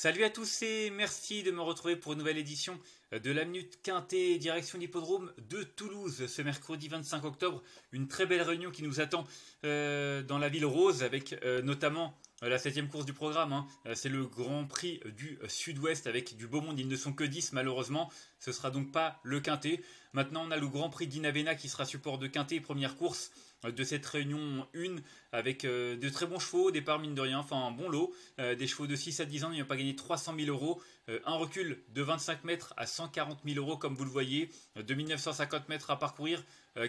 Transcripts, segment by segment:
Salut à tous et merci de me retrouver pour une nouvelle édition euh, de la Minute Quintée direction l'hippodrome de Toulouse ce mercredi 25 octobre. Une très belle réunion qui nous attend euh, dans la ville rose avec euh, notamment la septième course du programme. Hein. C'est le Grand Prix du Sud-Ouest avec du beau monde. Ils ne sont que 10 malheureusement. Ce sera donc pas le Quintée. Maintenant on a le Grand Prix d'Inavena qui sera support de Quintée, première course. Euh, de cette réunion 1 avec euh, de très bons chevaux, au départ mine de rien, enfin un bon lot, euh, des chevaux de 6 à 10 ans a pas gagné 300 000 euros, un recul de 25 mètres à 140 000 euros comme vous le voyez, de 2950 mètres à parcourir,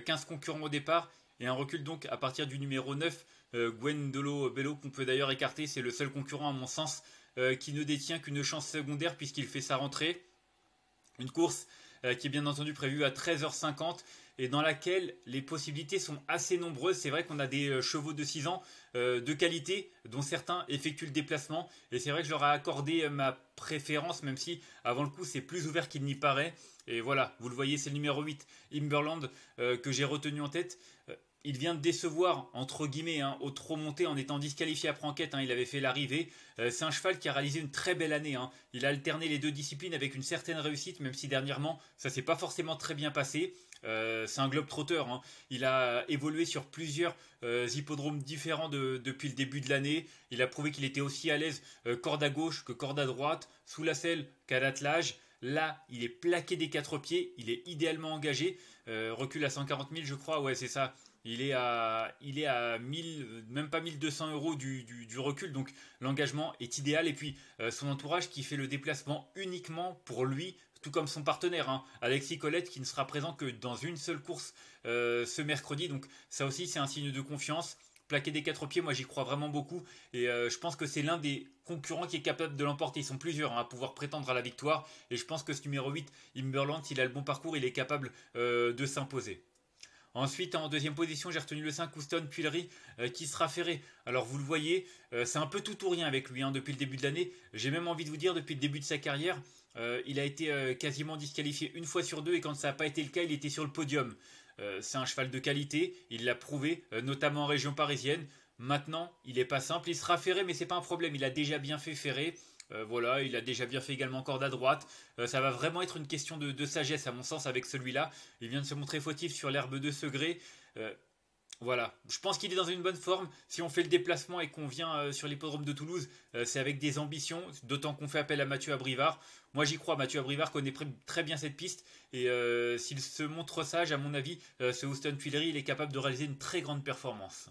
15 concurrents au départ et un recul donc à partir du numéro 9, Gwendolo Bello qu'on peut d'ailleurs écarter, c'est le seul concurrent à mon sens qui ne détient qu'une chance secondaire puisqu'il fait sa rentrée. Une course euh, qui est bien entendu prévue à 13h50 et dans laquelle les possibilités sont assez nombreuses. C'est vrai qu'on a des euh, chevaux de 6 ans euh, de qualité, dont certains effectuent le déplacement. Et c'est vrai que je leur ai accordé ma préférence, même si avant le coup c'est plus ouvert qu'il n'y paraît. Et voilà, vous le voyez, c'est le numéro 8, Imberland, que j'ai retenu en tête il vient de décevoir, entre guillemets, hein, au trop monté en étant disqualifié après enquête. Hein. il avait fait l'arrivée. Euh, c'est un cheval qui a réalisé une très belle année. Hein. Il a alterné les deux disciplines avec une certaine réussite, même si dernièrement, ça s'est pas forcément très bien passé. Euh, c'est un globe trotteur. Il a évolué sur plusieurs euh, hippodromes différents depuis le début de l'année. Il a prouvé qu'il était aussi à l'aise corde à gauche que corde à droite, sous la selle qu'à l'attelage. Là, il est plaqué des quatre pieds, il est idéalement engagé. recul à 140 000, je crois, ouais, c'est ça. Il est à, il est à 1000, même pas 1200 euros du, du recul, donc l'engagement est idéal. Et puis euh, son entourage qui fait le déplacement uniquement pour lui, tout comme son partenaire, hein. Alexis Colette, qui ne sera présent que dans une seule course euh, ce mercredi. Donc ça aussi, c'est un signe de confiance. Plaqué des quatre pieds, moi j'y crois vraiment beaucoup et euh, je pense que c'est l'un des concurrents qui est capable de l'emporter. Ils sont plusieurs hein, à pouvoir prétendre à la victoire et je pense que ce numéro 8, Imberland, s'il a le bon parcours, il est capable de s'imposer. Ensuite, en deuxième position, j'ai retenu le saint Houston Puillery euh, qui sera ferré. Alors vous le voyez, euh, c'est un peu tout ou rien avec lui hein, depuis le début de l'année. J'ai même envie de vous dire, depuis le début de sa carrière, euh, il a été quasiment disqualifié une fois sur deux et quand ça n'a pas été le cas, il était sur le podium. c'est un cheval de qualité, il l'a prouvé, notamment en région parisienne. Maintenant, il n'est pas simple, il sera ferré, mais ce n'est pas un problème. Il a déjà bien fait ferrer. Euh, voilà, il a déjà bien fait également corde à droite. Euh, ça va vraiment être une question de, sagesse, à mon sens, avec celui-là. Il vient de se montrer fautif sur l'herbe de Segré. Euh, voilà, je pense qu'il est dans une bonne forme. Si on fait le déplacement et qu'on vient sur l'hippodrome de Toulouse, c'est avec des ambitions, d'autant qu'on fait appel à Mathieu Abrivard. Moi j'y crois, Mathieu Abrivard connaît très bien cette piste et s'il se montre sage, à mon avis, ce Houston Tuileries, il est capable de réaliser une très grande performance.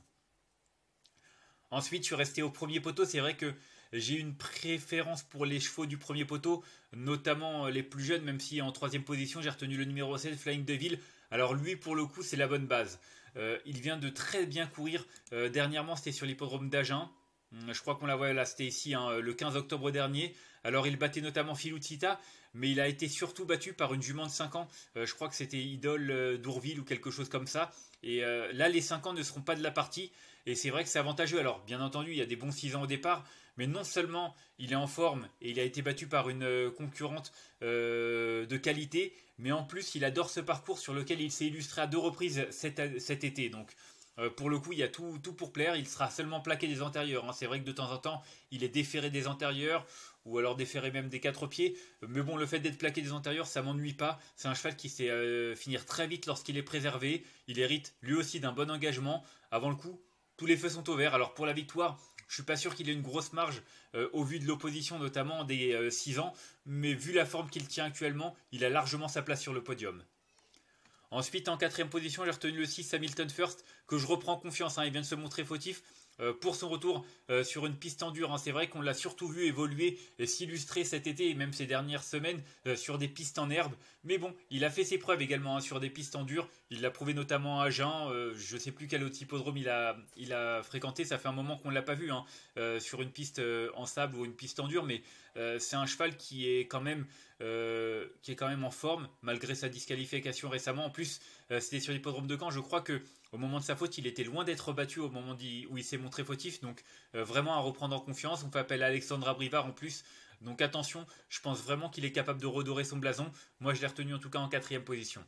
Ensuite, je suis resté au premier poteau, c'est vrai que j'ai une préférence pour les chevaux du premier poteau, notamment euh, les plus jeunes, même si en troisième position j'ai retenu le numéro 7, Flying Devil. Alors lui, pour le coup, c'est la bonne base. Euh, il vient de très bien courir. Euh, dernièrement, c'était sur l'hippodrome d'Agen. Hum, je crois qu'on la voit là, c'était ici hein, le 15 octobre dernier. Alors il battait notamment Filoutita, mais il a été surtout battu par une jument de 5 ans. je crois que c'était Idole d'Ourville ou quelque chose comme ça. Et là, les 5 ans ne seront pas de la partie. Et c'est vrai que c'est avantageux. Alors bien entendu, il y a des bons 6 ans au départ, mais non seulement il est en forme et il a été battu par une euh, concurrente euh, de qualité, mais en plus il adore ce parcours sur lequel il s'est illustré à deux reprises cet, été. Donc euh, pour le coup, il y a tout, pour plaire. Il sera seulement plaqué des antérieurs. Hein. C'est vrai que de temps en temps, il est déféré des antérieurs ou alors déféré même des quatre pieds. Mais bon, le fait d'être plaqué des antérieurs, ça m'ennuie pas. C'est un cheval qui sait finir très vite lorsqu'il est préservé. Il hérite lui aussi d'un bon engagement. Avant le coup, tous les feux sont ouverts Alors pour la victoire, je ne suis pas sûr qu'il ait une grosse marge euh, au vu de l'opposition, notamment des 6 euh, ans, mais vu la forme qu'il tient actuellement, il a largement sa place sur le podium. Ensuite, en quatrième position, j'ai retenu le 6 Hamilton First, que je reprends confiance. Hein. il vient de se montrer fautif. Euh, pour son retour euh, sur une piste en dur. Hein. C'est vrai qu'on l'a surtout vu évoluer et s'illustrer cet été et même ces dernières semaines euh, sur des pistes en herbe. Mais bon, il a fait ses preuves également hein, sur des pistes en dur. Il l'a prouvé notamment à Jean. je ne sais plus quel autre hippodrome il a, fréquenté. Ça fait un moment qu'on ne l'a pas vu hein, sur une piste en sable ou une piste en dur. Mais euh, c'est un cheval qui est quand même euh, qui est quand même en forme malgré sa disqualification récemment. En plus, euh, c'était sur l'hippodrome de Caen. Je crois qu'au moment de sa faute, il était loin d'être battu au moment où il s'est montré fautif. Donc vraiment à reprendre en confiance. On fait appel à Alexandra Brivard en plus. Donc attention, je pense vraiment qu'il est capable de redorer son blason. Moi, je l'ai retenu en tout cas en quatrième position.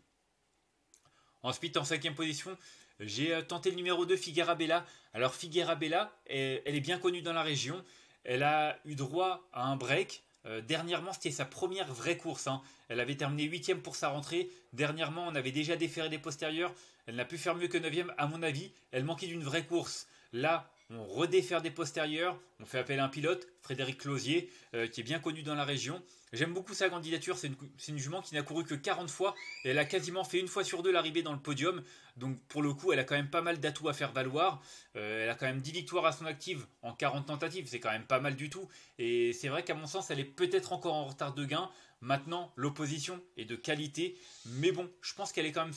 Ensuite, en cinquième position, j'ai tenté le numéro 2, Bella. Alors Bella, elle est bien connue dans la région. Elle a eu droit à un break. Euh, dernièrement, c'était sa première vraie course. Hein. Elle avait terminé 8 pour sa rentrée. Dernièrement, on avait déjà déféré des postérieurs. Elle n'a pu faire mieux que 9 à mon avis. Elle manquait d'une vraie course. Là, on redéfère des postérieurs, on fait appel à un pilote, Frédéric Closier, euh, qui est bien connu dans la région. J'aime beaucoup sa candidature, c'est une, jument qui n'a couru que 40 fois, et elle a quasiment fait une fois sur deux l'arrivée dans le podium, donc pour le coup elle a quand même pas mal d'atouts à faire valoir, euh, elle a quand même 10 victoires à son active en 40 tentatives, c'est quand même pas mal du tout, et c'est vrai qu'à mon sens elle est peut-être encore en retard de gain, maintenant l'opposition est de qualité, mais bon, je pense qu'elle est quand même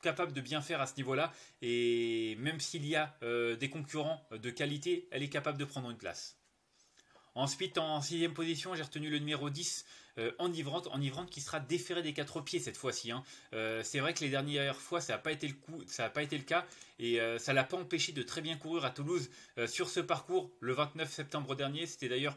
capable de bien faire à ce niveau-là. Et même s'il y a euh, des concurrents de qualité, elle est capable de prendre une place. Ensuite, en sixième position, j'ai retenu le numéro 10, euh, enivrante, enivrante qui sera déférée des quatre pieds cette fois-ci. Hein. Euh, c'est vrai que les dernières fois ça n'a pas été le cas et ça euh, ça l'a pas empêché de très bien courir à Toulouse sur ce parcours le 29 septembre dernier. C'était d'ailleurs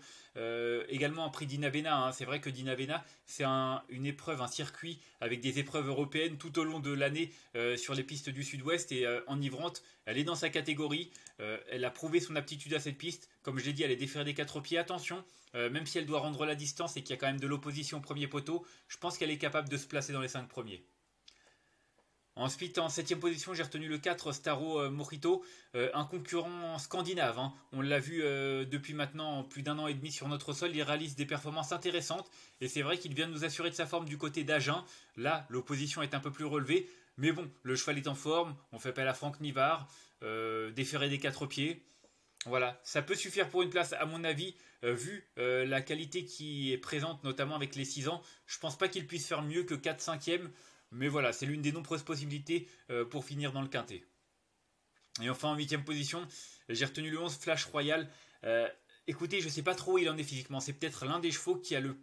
également un prix d'Inabena. Hein. C'est vrai que d'Inavena, c'est une épreuve, un circuit avec des épreuves européennes tout au long de l'année sur les pistes du Sud-Ouest et enivrante elle est dans sa catégorie. Euh, elle a prouvé son aptitude à cette piste. Comme je l'ai dit, elle est déférée des quatre pieds. Attention, euh, même si elle doit rendre la distance et qu'il y a quand même de l'opposition au premier poteau, je pense qu'elle est capable de se placer dans les cinq premiers. Ensuite, en septième position, j'ai retenu le 4, Staro euh, Morito, un concurrent scandinave. Hein. On l'a vu depuis maintenant plus d'un an et demi sur notre sol. Il réalise des performances intéressantes et c'est vrai qu'il vient de nous assurer de sa forme du côté d'Agen. Là, l'opposition est un peu plus relevée. Mais bon, le cheval est en forme, on fait appel à Franck Nivard, euh, des quatre pieds. Voilà, ça peut suffire pour une place, à mon avis, euh, vu euh, la qualité qui est présente, notamment avec les 6 ans. Je pense pas qu'il puisse faire mieux que 4-5e, mais voilà, c'est l'une des nombreuses possibilités euh, pour finir dans le quintet. Et enfin, en 8 position, j'ai retenu le 11 Flash Royal. écoutez, je sais pas trop où il en est physiquement, c'est peut-être l'un des chevaux qui a le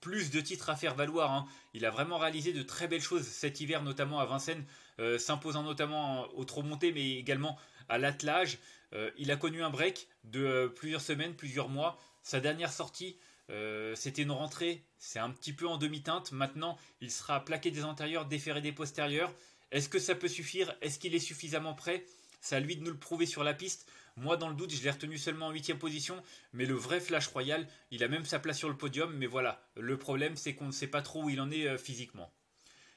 plus de titres à faire valoir. Hein. Il a vraiment réalisé de très belles choses cet hiver, notamment à Vincennes, euh, s'imposant notamment au trop monté, mais également à l'attelage. Euh, il a connu un break de euh, plusieurs semaines, plusieurs mois. Sa dernière sortie, c'était une rentrée. C'est un petit peu en demi-teinte. Maintenant, il sera plaqué des antérieurs, déféré des postérieurs. Est-ce que ça peut suffire Est-ce qu'il est suffisamment prêt C'est à lui de nous le prouver sur la piste. Moi, dans le doute, je l'ai retenu seulement en 8 position, mais le vrai Flash Royal, il a même sa place sur le podium, mais voilà, le problème c'est qu'on ne sait pas trop où il en est euh, physiquement.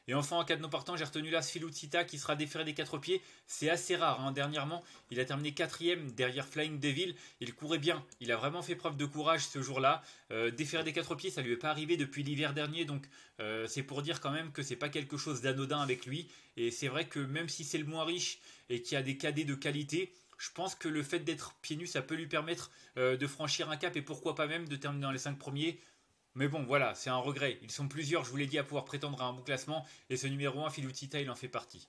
Et enfin, en cas de non partant, j'ai retenu Las Filutsita qui sera déféré des quatre pieds. C'est assez rare. Hein. Dernièrement, il a terminé quatrième derrière Flying Devil. Il courait bien. Il a vraiment fait preuve de courage ce jour-là. Euh, déféré des quatre pieds, ça lui est pas arrivé depuis l'hiver dernier. Donc, euh, c'est pour dire quand même que c'est pas quelque chose d'anodin avec lui. Et c'est vrai que même si c'est le moins riche et qu'il y a des cadets de qualité, je pense que le fait d'être pieds nus, ça peut lui permettre euh, de franchir un cap et pourquoi pas même de terminer dans les 5 premiers. Mais bon, voilà, c'est un regret. Ils sont plusieurs, je vous l'ai dit, à pouvoir prétendre à un bon classement et ce numéro 1, Philutita, il en fait partie.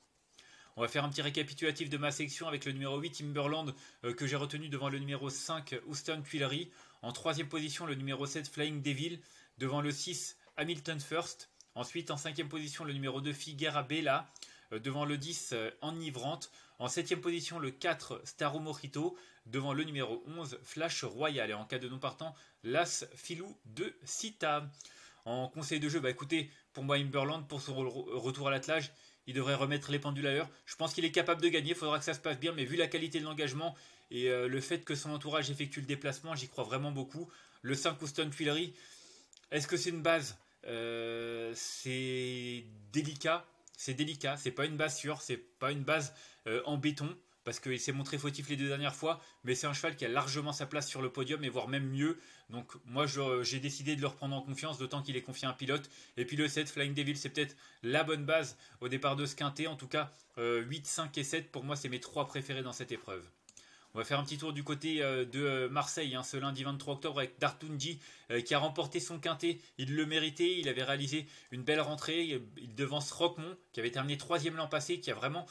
On va faire un petit récapitulatif de ma section avec le numéro 8 Timberland euh, que j'ai retenu devant le numéro 5 Houston Tuileries. En troisième position le numéro 7 Flying Devil. Devant le 6 Hamilton First. Ensuite en cinquième position le numéro 2 Figuera Bella. Euh, devant le 10 euh, Enivrante, en 7ème position le 4 Staro Mojito, devant le numéro 11 Flash Royal et en cas de non partant l'As Filou de Sita. En conseil de jeu, bah écoutez, pour moi Imberland, pour son retour à l'attelage, il devrait remettre les pendules à l'heure. Je pense qu'il est capable de gagner, il faudra que ça se passe bien, mais vu la qualité de l'engagement et euh, le fait que son entourage effectue le déplacement, j'y crois vraiment beaucoup. Le 5 Houston Tuileries, est-ce que c'est une base C'est délicat, c'est délicat, c'est pas une base sûre, c'est pas une base euh, en béton, parce qu'il s'est montré fautif les deux dernières fois, mais c'est un cheval qui a largement sa place sur le podium et voire même mieux. Donc moi euh, j'ai décidé de le reprendre en confiance, d'autant qu'il est confié à un pilote. Et puis le 7, Flying Devil, c'est peut-être la bonne base au départ de ce quintet. En tout cas, 8, euh, 5 et 7, pour moi c'est mes trois préférés dans cette épreuve. On va faire un petit tour du côté euh, de euh, Marseille hein, ce lundi 23 octobre avec Dartunji euh, qui a remporté son quintet. Il le méritait, il avait réalisé une belle rentrée. Il devance Roquemont qui avait terminé troisième l'an passé, qui a vraiment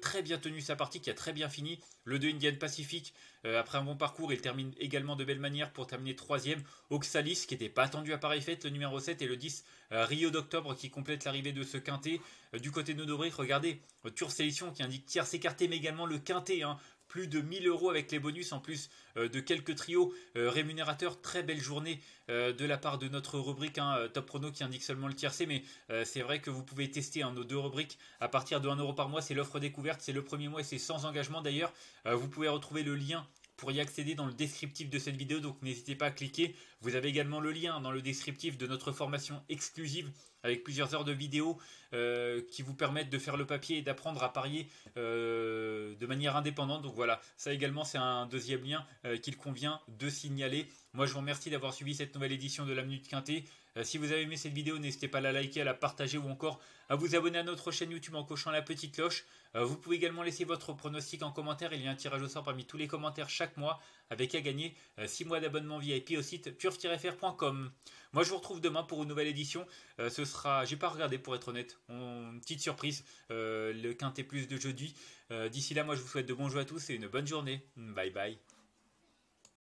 très bien tenu sa partie, qui a très bien fini. Le 2 Indian Pacific, après un bon parcours, il termine également de belle manière pour terminer troisième. Oxalis qui n'était pas attendu à paris fête, le numéro 7 et le 10 Rio d'octobre qui complète l'arrivée de ce quintet. du côté de Nadori. regardez, Tour Sélection qui indique tiers s'écarter, mais également le quintet. Hein, plus de 1000 euros avec les bonus en plus euh, de quelques trios euh, rémunérateurs. Très belle journée euh, de la part de notre rubrique hein, Top Prono qui indique seulement le tiercé, mais c'est vrai que vous pouvez tester hein, nos deux rubriques à partir de 1 euro par mois. C'est l'offre découverte, c'est le premier mois et c'est sans engagement d'ailleurs. vous pouvez retrouver le lien pour y accéder dans le descriptif de cette vidéo, donc n'hésitez pas à cliquer. Vous avez également le lien dans le descriptif de notre formation exclusive avec plusieurs heures de vidéos euh, qui vous permettent de faire le papier et d'apprendre à parier euh, de manière indépendante. Donc voilà, ça également c'est un deuxième lien euh, qu'il convient de signaler. Moi je vous remercie d'avoir suivi cette nouvelle édition de la Minute Quintée. si vous avez aimé cette vidéo, n'hésitez pas à la liker, à la partager ou encore à vous abonner à notre chaîne YouTube en cochant la petite cloche. Euh, vous pouvez également laisser votre pronostic en commentaire. Il y a un tirage au sort parmi tous les commentaires chaque mois avec à gagner 6 euh, mois d'abonnement VIP au site purf-fr.com. Moi, je vous retrouve demain pour une nouvelle édition. Euh, ce sera, j'ai pas regardé pour être honnête, une petite surprise, le quintet plus de jeudi. D'ici là, moi, je vous souhaite de bons jeux à tous et une bonne journée. Bye bye.